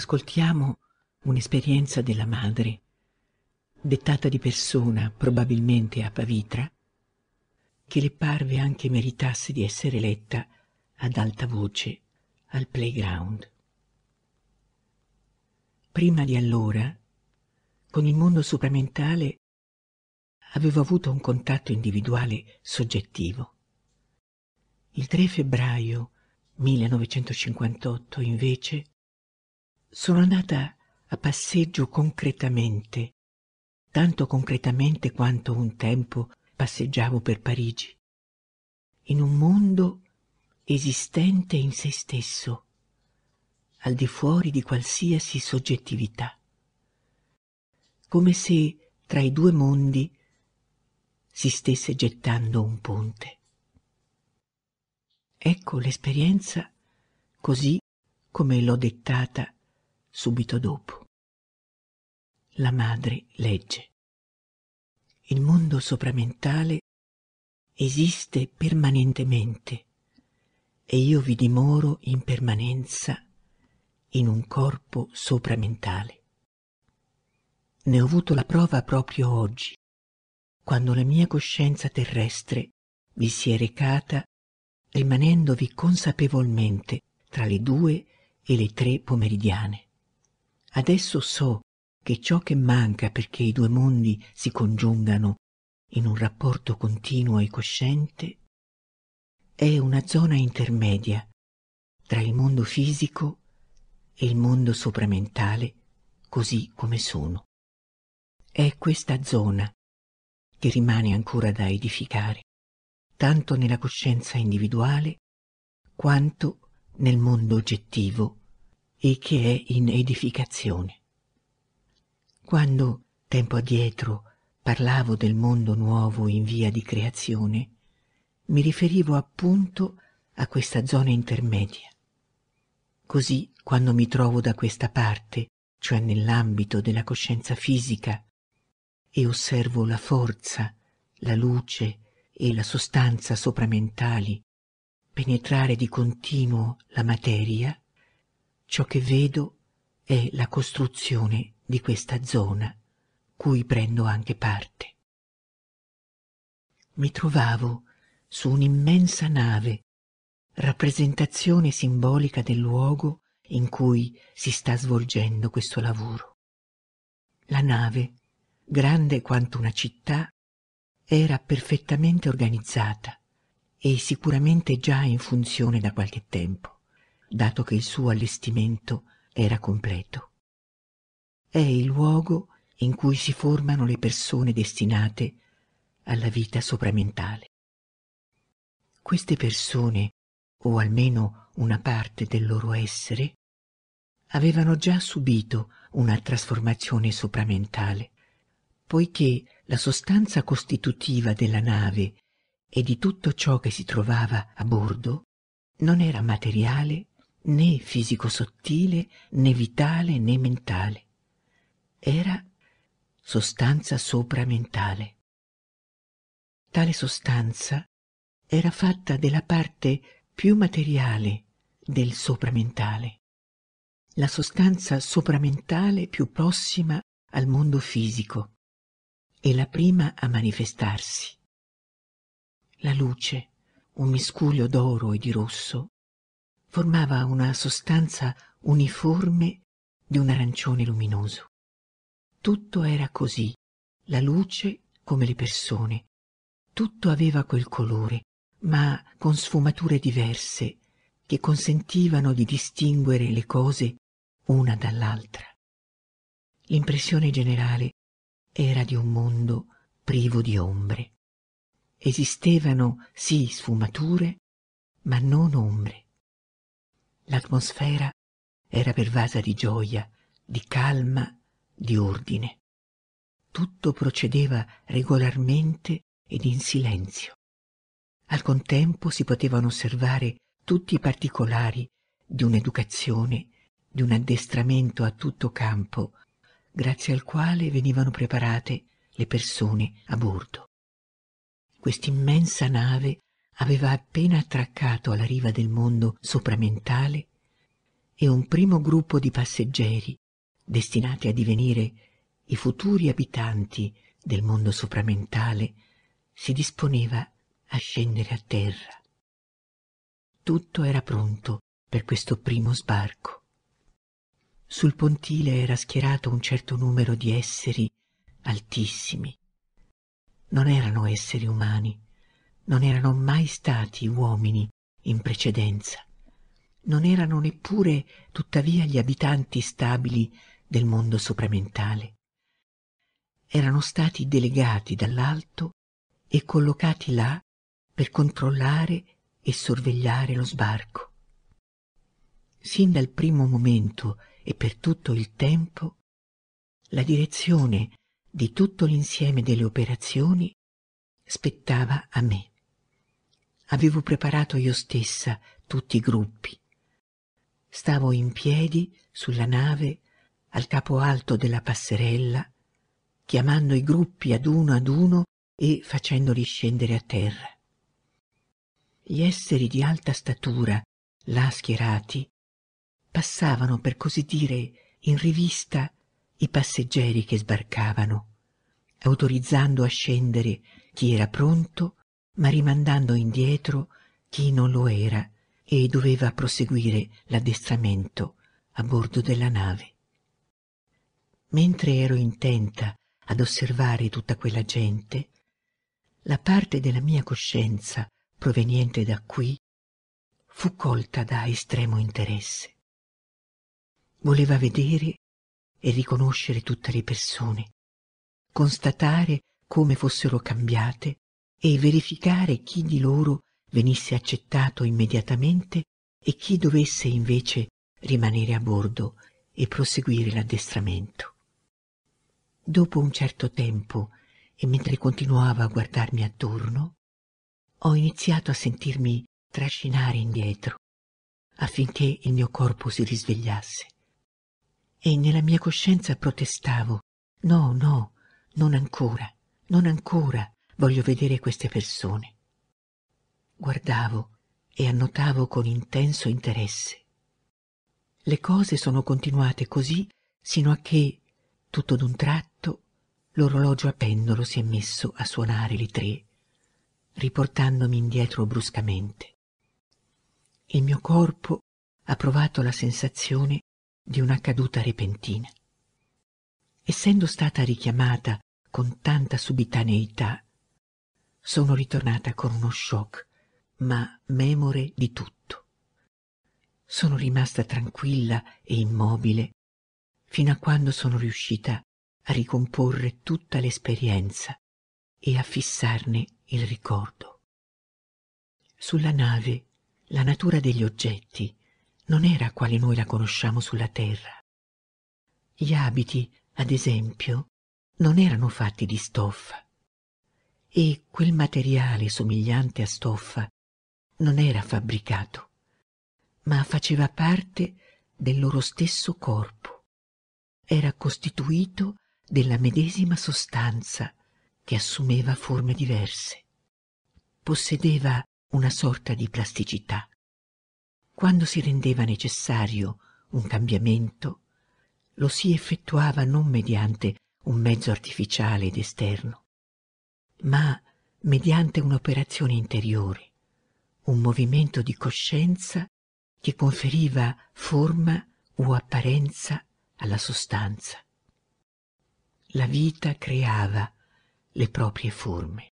ascoltiamo un'esperienza della madre, dettata di persona probabilmente a Pavitra, che le parve anche meritasse di essere letta ad alta voce al playground. Prima di allora, con il mondo supramentale avevo avuto un contatto individuale soggettivo. Il 3 febbraio 1958, invece, sono andata a passeggio concretamente, tanto concretamente quanto un tempo passeggiavo per Parigi, in un mondo esistente in se stesso, al di fuori di qualsiasi soggettività, come se tra i due mondi si stesse gettando un ponte. Ecco l'esperienza così come l'ho dettata subito dopo. La madre legge. Il mondo sopramentale esiste permanentemente e io vi dimoro in permanenza in un corpo sopramentale. Ne ho avuto la prova proprio oggi, quando la mia coscienza terrestre vi si è recata rimanendovi consapevolmente tra le due e le tre pomeridiane. Adesso so che ciò che manca perché i due mondi si congiungano in un rapporto continuo e cosciente è una zona intermedia tra il mondo fisico e il mondo sopramentale così come sono. È questa zona che rimane ancora da edificare, tanto nella coscienza individuale quanto nel mondo oggettivo e che è in edificazione. Quando, tempo addietro, parlavo del mondo nuovo in via di creazione, mi riferivo appunto a questa zona intermedia. Così, quando mi trovo da questa parte, cioè nell'ambito della coscienza fisica, e osservo la forza, la luce e la sostanza sopramentali penetrare di continuo la materia, Ciò che vedo è la costruzione di questa zona, cui prendo anche parte. Mi trovavo su un'immensa nave, rappresentazione simbolica del luogo in cui si sta svolgendo questo lavoro. La nave, grande quanto una città, era perfettamente organizzata e sicuramente già in funzione da qualche tempo dato che il suo allestimento era completo. È il luogo in cui si formano le persone destinate alla vita sopramentale. Queste persone, o almeno una parte del loro essere, avevano già subito una trasformazione sopramentale, poiché la sostanza costitutiva della nave e di tutto ciò che si trovava a bordo non era materiale né fisico sottile, né vitale, né mentale. Era sostanza sopramentale. Tale sostanza era fatta della parte più materiale del sopramentale, la sostanza sopramentale più prossima al mondo fisico e la prima a manifestarsi. La luce, un miscuglio d'oro e di rosso, formava una sostanza uniforme di un arancione luminoso. Tutto era così, la luce come le persone. Tutto aveva quel colore, ma con sfumature diverse che consentivano di distinguere le cose una dall'altra. L'impressione generale era di un mondo privo di ombre. Esistevano sì sfumature, ma non ombre. L'atmosfera era pervasa di gioia, di calma, di ordine. Tutto procedeva regolarmente ed in silenzio. Al contempo si potevano osservare tutti i particolari di un'educazione, di un addestramento a tutto campo, grazie al quale venivano preparate le persone a bordo. Quest'immensa nave aveva appena attraccato alla riva del mondo sopramentale e un primo gruppo di passeggeri destinati a divenire i futuri abitanti del mondo sopramentale si disponeva a scendere a terra. Tutto era pronto per questo primo sbarco. Sul pontile era schierato un certo numero di esseri altissimi. Non erano esseri umani, non erano mai stati uomini in precedenza. Non erano neppure, tuttavia, gli abitanti stabili del mondo supramentale. Erano stati delegati dall'alto e collocati là per controllare e sorvegliare lo sbarco. Sin dal primo momento e per tutto il tempo, la direzione di tutto l'insieme delle operazioni spettava a me avevo preparato io stessa tutti i gruppi. Stavo in piedi sulla nave al capo alto della passerella, chiamando i gruppi ad uno ad uno e facendoli scendere a terra. Gli esseri di alta statura, là schierati, passavano per così dire in rivista i passeggeri che sbarcavano, autorizzando a scendere chi era pronto ma rimandando indietro chi non lo era e doveva proseguire l'addestramento a bordo della nave. Mentre ero intenta ad osservare tutta quella gente, la parte della mia coscienza proveniente da qui fu colta da estremo interesse. Voleva vedere e riconoscere tutte le persone, constatare come fossero cambiate e verificare chi di loro venisse accettato immediatamente e chi dovesse invece rimanere a bordo e proseguire l'addestramento. Dopo un certo tempo, e mentre continuava a guardarmi attorno, ho iniziato a sentirmi trascinare indietro affinché il mio corpo si risvegliasse. E nella mia coscienza protestavo, no, no, non ancora, non ancora, Voglio vedere queste persone. Guardavo e annotavo con intenso interesse. Le cose sono continuate così sino a che, tutto d'un tratto, l'orologio a pendolo si è messo a suonare le tre, riportandomi indietro bruscamente. Il mio corpo ha provato la sensazione di una caduta repentina. Essendo stata richiamata con tanta subitaneità, sono ritornata con uno shock, ma memore di tutto. Sono rimasta tranquilla e immobile fino a quando sono riuscita a ricomporre tutta l'esperienza e a fissarne il ricordo. Sulla nave la natura degli oggetti non era quale noi la conosciamo sulla terra. Gli abiti, ad esempio, non erano fatti di stoffa, e quel materiale somigliante a stoffa non era fabbricato, ma faceva parte del loro stesso corpo. Era costituito della medesima sostanza che assumeva forme diverse. Possedeva una sorta di plasticità. Quando si rendeva necessario un cambiamento, lo si effettuava non mediante un mezzo artificiale ed esterno, ma mediante un'operazione interiore, un movimento di coscienza che conferiva forma o apparenza alla sostanza. La vita creava le proprie forme.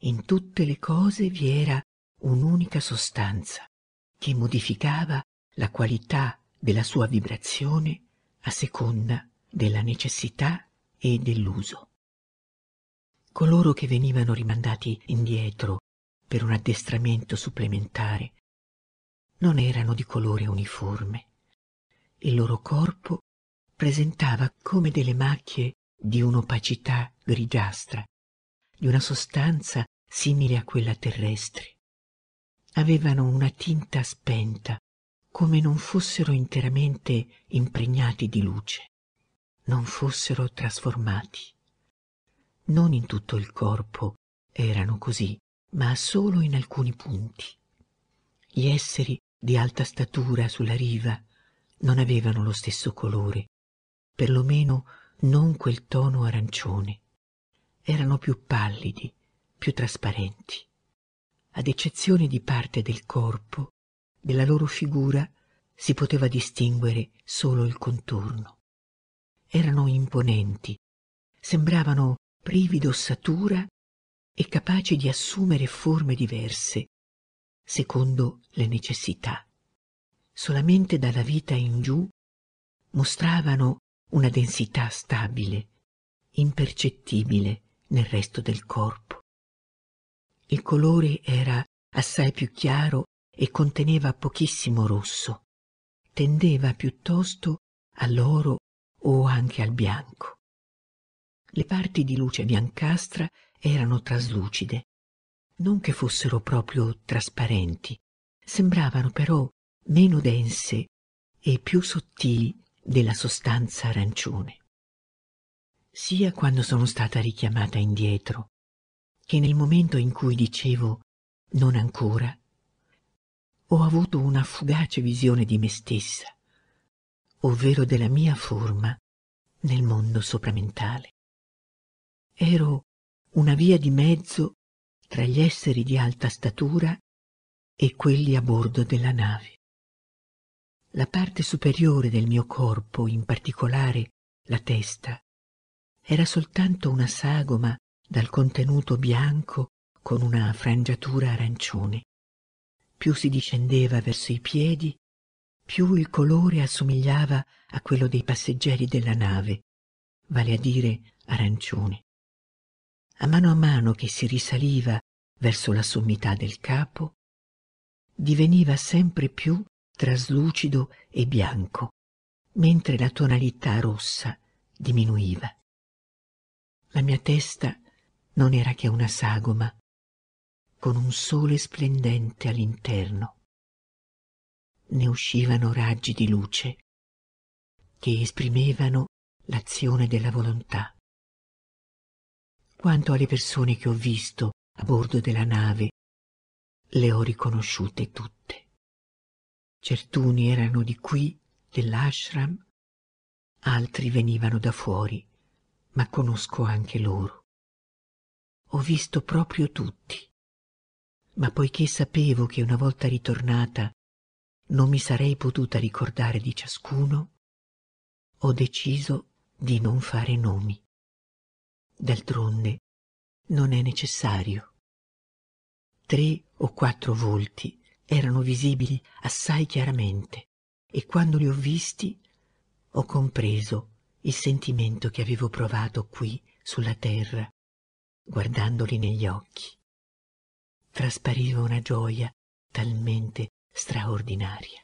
In tutte le cose vi era un'unica sostanza che modificava la qualità della sua vibrazione a seconda della necessità e dell'uso coloro che venivano rimandati indietro per un addestramento supplementare non erano di colore uniforme. Il loro corpo presentava come delle macchie di un'opacità grigiastra, di una sostanza simile a quella terrestre. Avevano una tinta spenta, come non fossero interamente impregnati di luce, non fossero trasformati non in tutto il corpo erano così, ma solo in alcuni punti. Gli esseri di alta statura sulla riva non avevano lo stesso colore, perlomeno non quel tono arancione. Erano più pallidi, più trasparenti. Ad eccezione di parte del corpo, della loro figura si poteva distinguere solo il contorno. Erano imponenti, sembravano privi d'ossatura e capaci di assumere forme diverse, secondo le necessità. Solamente dalla vita in giù mostravano una densità stabile, impercettibile nel resto del corpo. Il colore era assai più chiaro e conteneva pochissimo rosso. Tendeva piuttosto all'oro o anche al bianco. Le parti di luce biancastra erano traslucide, non che fossero proprio trasparenti, sembravano però meno dense e più sottili della sostanza arancione. Sia quando sono stata richiamata indietro, che nel momento in cui dicevo non ancora, ho avuto una fugace visione di me stessa, ovvero della mia forma nel mondo sopramentale ero una via di mezzo tra gli esseri di alta statura e quelli a bordo della nave. La parte superiore del mio corpo, in particolare la testa, era soltanto una sagoma dal contenuto bianco con una frangiatura arancione. Più si discendeva verso i piedi, più il colore assomigliava a quello dei passeggeri della nave, vale a dire arancione a mano a mano che si risaliva verso la sommità del capo, diveniva sempre più traslucido e bianco, mentre la tonalità rossa diminuiva. La mia testa non era che una sagoma, con un sole splendente all'interno. Ne uscivano raggi di luce che esprimevano l'azione della volontà quanto alle persone che ho visto a bordo della nave. Le ho riconosciute tutte. Certuni erano di qui, dell'ashram, altri venivano da fuori, ma conosco anche loro. Ho visto proprio tutti, ma poiché sapevo che una volta ritornata non mi sarei potuta ricordare di ciascuno, ho deciso di non fare nomi d'altronde non è necessario tre o quattro volti erano visibili assai chiaramente e quando li ho visti ho compreso il sentimento che avevo provato qui sulla terra guardandoli negli occhi traspariva una gioia talmente straordinaria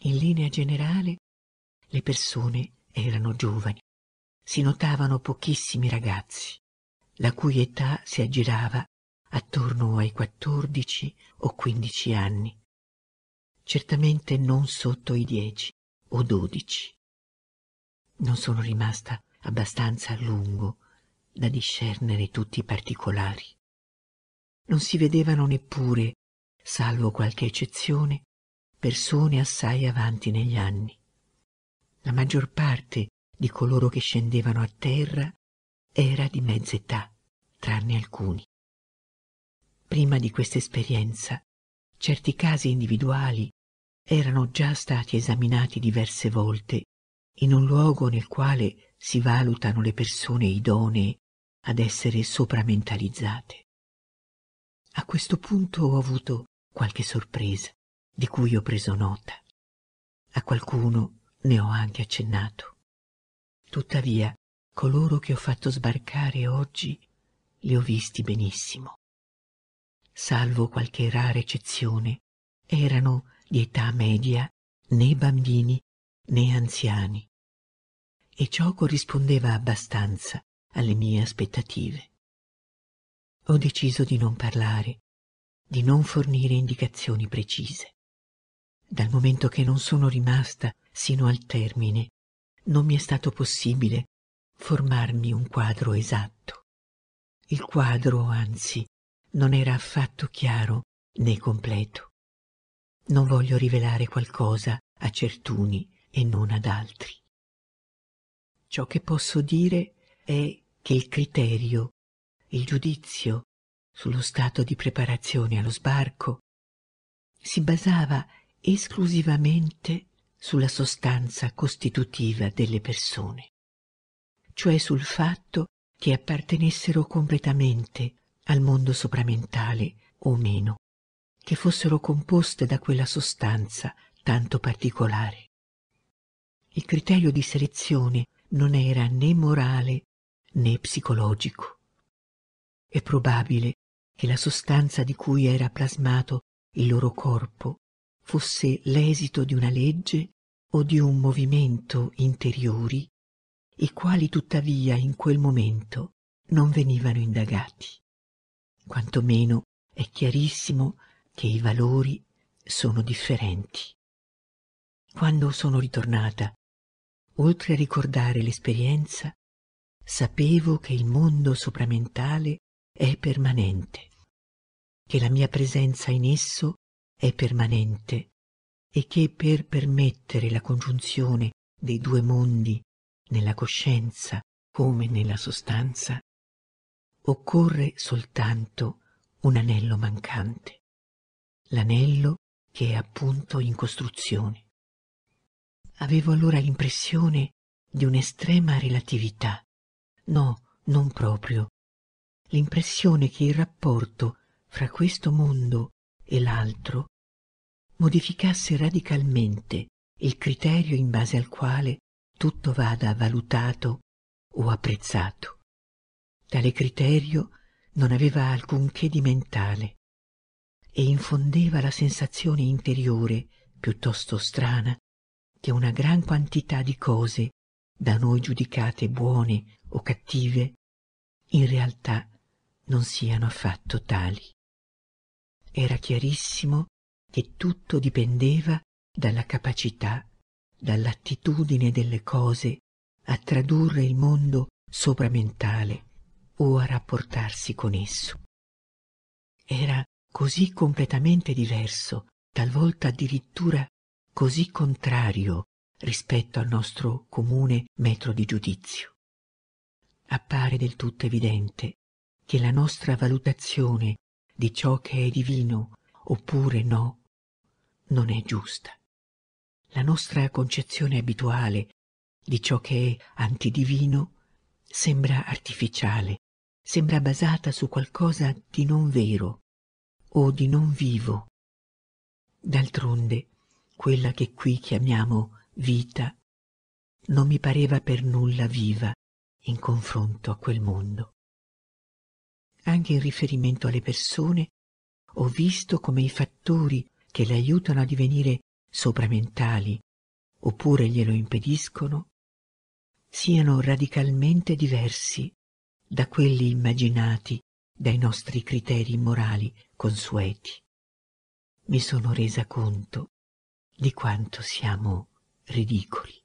in linea generale le persone erano giovani si notavano pochissimi ragazzi, la cui età si aggirava attorno ai quattordici o quindici anni, certamente non sotto i dieci o dodici. Non sono rimasta abbastanza a lungo da discernere tutti i particolari. Non si vedevano neppure, salvo qualche eccezione, persone assai avanti negli anni. La maggior parte di coloro che scendevano a terra era di mezza età, tranne alcuni. Prima di questa esperienza, certi casi individuali erano già stati esaminati diverse volte in un luogo nel quale si valutano le persone idonee ad essere sopramentalizzate. A questo punto ho avuto qualche sorpresa di cui ho preso nota. A qualcuno ne ho anche accennato. Tuttavia, coloro che ho fatto sbarcare oggi li ho visti benissimo. Salvo qualche rara eccezione, erano di età media né bambini né anziani. E ciò corrispondeva abbastanza alle mie aspettative. Ho deciso di non parlare, di non fornire indicazioni precise. Dal momento che non sono rimasta sino al termine non mi è stato possibile formarmi un quadro esatto. Il quadro, anzi, non era affatto chiaro né completo. Non voglio rivelare qualcosa a certuni e non ad altri. Ciò che posso dire è che il criterio, il giudizio sullo stato di preparazione allo sbarco si basava esclusivamente sulla sostanza costitutiva delle persone, cioè sul fatto che appartenessero completamente al mondo sopramentale o meno, che fossero composte da quella sostanza tanto particolare. Il criterio di selezione non era né morale né psicologico. È probabile che la sostanza di cui era plasmato il loro corpo fosse l'esito di una legge o di un movimento interiori, i quali tuttavia in quel momento non venivano indagati. Quantomeno è chiarissimo che i valori sono differenti. Quando sono ritornata, oltre a ricordare l'esperienza, sapevo che il mondo sopramentale è permanente, che la mia presenza in esso è permanente e che per permettere la congiunzione dei due mondi nella coscienza come nella sostanza, occorre soltanto un anello mancante, l'anello che è appunto in costruzione. Avevo allora l'impressione di un'estrema relatività, no, non proprio, l'impressione che il rapporto fra questo mondo e l'altro modificasse radicalmente il criterio in base al quale tutto vada valutato o apprezzato. Tale criterio non aveva alcunché di mentale e infondeva la sensazione interiore piuttosto strana che una gran quantità di cose da noi giudicate buone o cattive in realtà non siano affatto tali. Era chiarissimo che tutto dipendeva dalla capacità, dall'attitudine delle cose a tradurre il mondo sopramentale o a rapportarsi con esso. Era così completamente diverso, talvolta addirittura così contrario rispetto al nostro comune metro di giudizio. Appare del tutto evidente che la nostra valutazione di ciò che è divino oppure no, non è giusta. La nostra concezione abituale di ciò che è antidivino sembra artificiale, sembra basata su qualcosa di non vero o di non vivo. D'altronde, quella che qui chiamiamo vita non mi pareva per nulla viva in confronto a quel mondo. Anche in riferimento alle persone ho visto come i fattori che le aiutano a divenire sopramentali oppure glielo impediscono siano radicalmente diversi da quelli immaginati dai nostri criteri morali consueti. Mi sono resa conto di quanto siamo ridicoli.